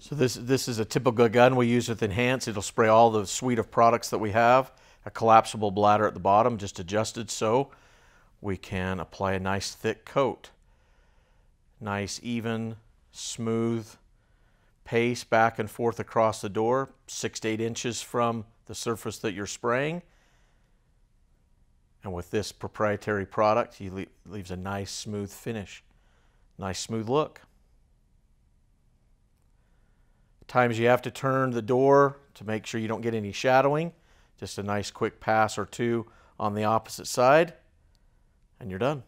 So this, this is a typical gun we use with Enhance. It'll spray all the suite of products that we have. A collapsible bladder at the bottom, just adjusted so we can apply a nice thick coat. Nice, even, smooth pace back and forth across the door, six to eight inches from the surface that you're spraying. And with this proprietary product, it leaves a nice smooth finish, nice smooth look. Times you have to turn the door to make sure you don't get any shadowing. Just a nice quick pass or two on the opposite side, and you're done.